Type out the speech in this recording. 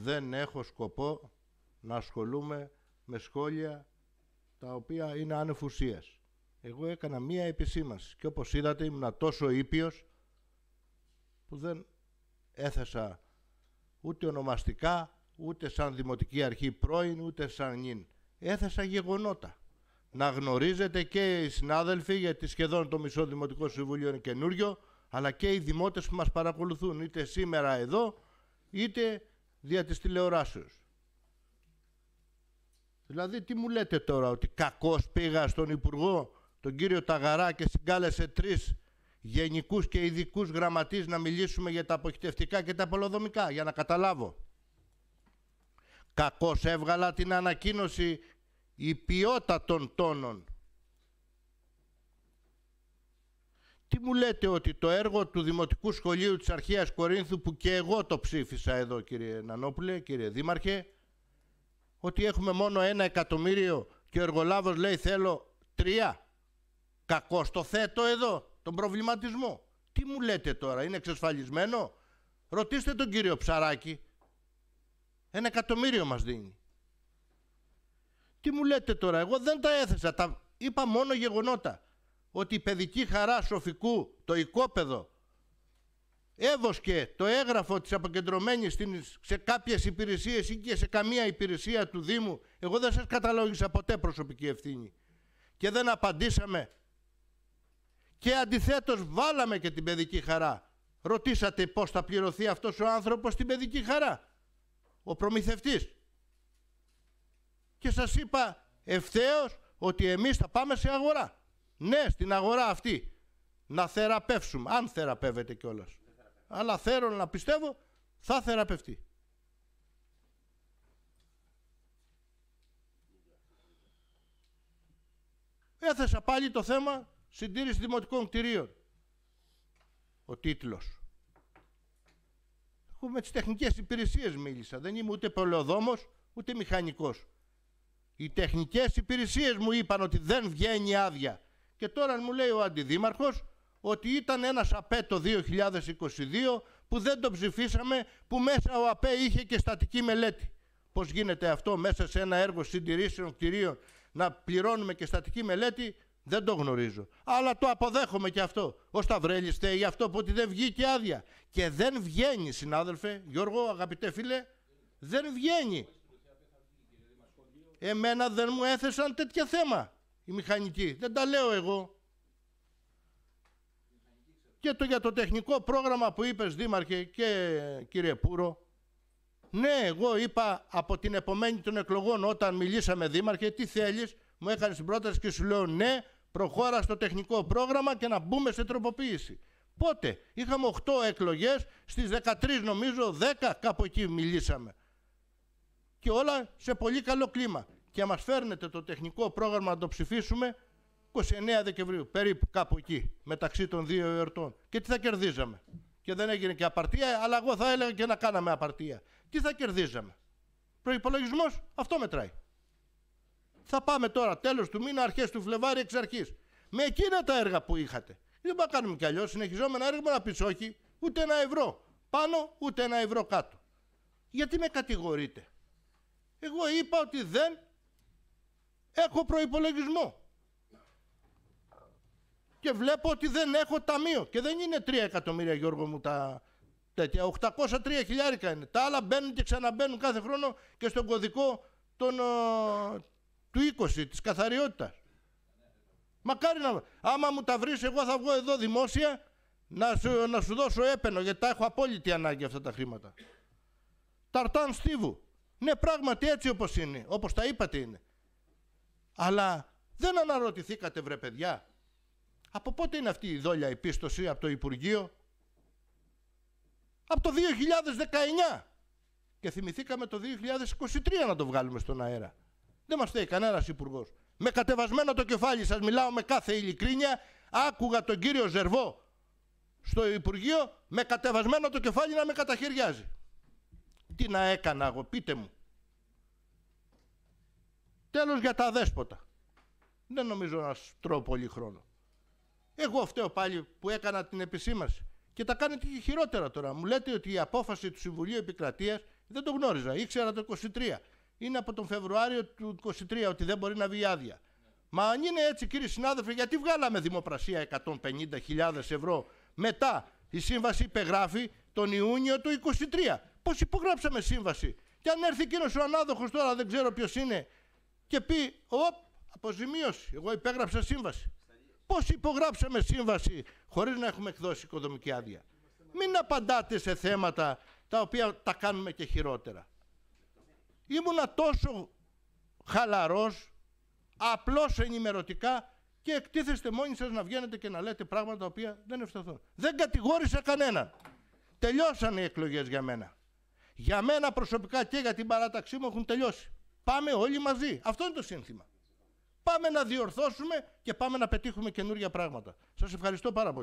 δεν έχω σκοπό να ασχολούμαι με σχόλια τα οποία είναι ανεφουσίες. Εγώ έκανα μία επισήμανση και όπως είδατε ήμουν τόσο ήπιος που δεν έθεσα ούτε ονομαστικά, ούτε σαν Δημοτική Αρχή πρώην, ούτε σαν νυν. Έθεσα γεγονότα. Να γνωρίζετε και οι συνάδελφοι, γιατί σχεδόν το μισό Δημοτικό Συμβούλιο είναι καινούριο, αλλά και οι δημότες που μας παρακολουθούν, είτε σήμερα εδώ, είτε δια της τηλεοράσεως. Δηλαδή τι μου λέτε τώρα ότι κακός πήγα στον Υπουργό τον κύριο Ταγαρά και συγκάλεσε τρεις γενικούς και ειδικούς γραμματείς να μιλήσουμε για τα αποχητευτικά και τα απολοδομικά για να καταλάβω. Κακός έβγαλα την ανακοίνωση ποιότητα των τόνων Τι μου λέτε ότι το έργο του Δημοτικού Σχολείου της Αρχαίας Κορίνθου που και εγώ το ψήφισα εδώ κύριε Νανόπουλε, κύριε Δήμαρχε, ότι έχουμε μόνο ένα εκατομμύριο και ο εργολάβος λέει θέλω τρία. Κακό το θέτο εδώ, τον προβληματισμό. Τι μου λέτε τώρα, είναι εξασφαλισμένο. Ρωτήστε τον κύριο Ψαράκη. Ένα εκατομμύριο μας δίνει. Τι μου λέτε τώρα, εγώ δεν τα έθεσα, τα είπα μόνο γεγονότα ότι η παιδική χαρά Σοφικού, το οικόπεδο, έδωσκε το έγγραφο της αποκεντρωμένης σε κάποιες υπηρεσίες ή και σε καμία υπηρεσία του Δήμου. Εγώ δεν σας καταλόγησα ποτέ προσωπική ευθύνη. Και δεν απαντήσαμε. Και αντιθέτως βάλαμε και την παιδική χαρά. Ρωτήσατε πώς θα πληρωθεί αυτός ο άνθρωπος την παιδική χαρά. Ο προμηθευτής. Και σας είπα ευθέως ότι εμείς θα πάμε σε αγορά. Ναι, στην αγορά αυτή. Να θεραπεύσουμε, αν θεραπεύεται κιόλας. Αλλά θέλω να πιστεύω, θα θεραπευτεί. Έθεσα πάλι το θέμα συντήρηση δημοτικών κτηρίων. Ο τίτλος. Εγώ με τις τεχνικές υπηρεσίες μίλησα. Δεν είμαι ούτε πολεοδόμος, ούτε μηχανικός. Οι τεχνικές υπηρεσίες μου είπαν ότι δεν βγαίνει άδεια. Και τώρα μου λέει ο αντιδήμαρχος ότι ήταν ένας ΑΠΕ το 2022 που δεν το ψηφίσαμε, που μέσα ο ΑΠΕ είχε και στατική μελέτη. Πώς γίνεται αυτό μέσα σε ένα έργο συντηρήσεων κτηρίων να πληρώνουμε και στατική μελέτη, δεν το γνωρίζω. Αλλά το αποδέχομαι και αυτό. Ο Σταυρέλης θέλει αυτό που ότι δεν βγήκε άδεια. Και δεν βγαίνει, συνάδελφε, Γιώργο, αγαπητέ φίλε, δεν βγαίνει. Εμένα δεν μου έθεσαν τέτοια θέμα. Η μηχανική, Δεν τα λέω εγώ. Και το, για το τεχνικό πρόγραμμα που είπες Δήμαρχε και κύριε Πούρο, ναι, εγώ είπα από την επομένη των εκλογών όταν μιλήσαμε Δήμαρχε, τι θέλεις, μου έκανε την πρόταση και σου λέω ναι, προχώρα στο τεχνικό πρόγραμμα και να μπούμε σε τροποποίηση. Πότε, είχαμε 8 εκλογές, στις 13 νομίζω, 10 κάπου εκεί μιλήσαμε. Και όλα σε πολύ καλό κλίμα και μας φέρνετε το τεχνικό πρόγραμμα να το ψηφίσουμε 29 Δεκεμβρίου, περίπου κάπου εκεί, μεταξύ των δύο εορτών. Και τι θα κερδίζαμε. Και δεν έγινε και απαρτία, αλλά εγώ θα έλεγα και να κάναμε απαρτία. Τι θα κερδίζαμε. Προπολογισμό, αυτό μετράει. Θα πάμε τώρα τέλος του μήνα, αρχές του Φλεβάρι εξ αρχής. Με εκείνα τα έργα που είχατε. Δεν μπορούμε να κάνουμε κι αλλιώς. Συνεχιζόμενα έργα να πεις όχι, ούτε ένα ευρώ πάνω, ούτε ένα ευρώ κάτω. Γιατί με κατηγορείτε. Εγώ είπα ότι δεν έχω προϋπολογισμό. Και βλέπω ότι δεν έχω ταμείο. Και δεν είναι 3 εκατομμύρια, Γιώργο μου, τα τέτοια. 803 χιλιάρικα είναι. Τα άλλα μπαίνουν και ξαναμπαίνουν κάθε χρόνο και στον κωδικό τον, ο, ε, του 20, της καθαριότητας. Μακάρι να... Άμα μου τα βρεις, εγώ θα βγω εδώ δημόσια να σου, να σου δώσω έπαινο, γιατί τα έχω απόλυτη ανάγκη αυτά τα χρήματα. Ταρτάν Στίβου. Ναι, πράγματι έτσι όπως είναι, όπως τα είπατε είναι. Αλλά δεν αναρωτηθήκατε βρε παιδιά. Από πότε είναι αυτή η δόλια επίστοση από το Υπουργείο. Από το 2019. Και θυμηθήκαμε το 2023 να το βγάλουμε στον αέρα. Δεν μας θέλει κανένας υπουργός. Με κατεβασμένο το κεφάλι σας μιλάω με κάθε ειλικρίνεια. Άκουγα τον κύριο Ζερβό στο Υπουργείο με κατεβασμένο το κεφάλι να με καταχαιριάζει. Τι να έκανα εγώ, πείτε μου. Τέλος για τα δέσποτα. Δεν νομίζω να τρώω πολύ χρόνο. Εγώ φταίω πάλι που έκανα την επισήμαση. Και τα κάνετε και χειρότερα τώρα. Μου λέτε ότι η απόφαση του Συμβουλίου Επικρατείας δεν το γνώριζα. Ήξερα το 23. Είναι από τον Φεβρουάριο του 23 ότι δεν μπορεί να βγει άδεια. Μα αν είναι έτσι, κύριε συνάδελφοι, γιατί βγάλαμε δημοπρασία 150.000 ευρώ μετά η σύμβαση υπεγράφει τον Ιούνιο του 23. Πώς υπογράψαμε σύμβαση. Και αν έρθει εκείνος ο ανάδοχος τώρα, δεν ξέρω ποιος είναι, και πει, «Ωπ, αποζημίωση, εγώ υπέγραψα σύμβαση. Πώς υπογράψαμε σύμβαση χωρίς να έχουμε εκδώσει οικοδομική άδεια. Μην απαντάτε σε θέματα τα οποία τα κάνουμε και χειρότερα. Ήμουνα τόσο χαλαρός, απλώς ενημερωτικά και εκτίθεστε μόνοι σας να βγαίνετε και να λέτε πράγματα τα οποία δεν ευσταθούν. Δεν κατηγόρησα κανέναν. Τελειώσαν οι εκλογές για μένα. Για μένα προσωπικά και για την παράταξή μου έχουν τελειώσει. Πάμε όλοι μαζί. Αυτό είναι το σύνθημα. Πάμε να διορθώσουμε και πάμε να πετύχουμε καινούργια πράγματα. Σας ευχαριστώ πάρα πολύ.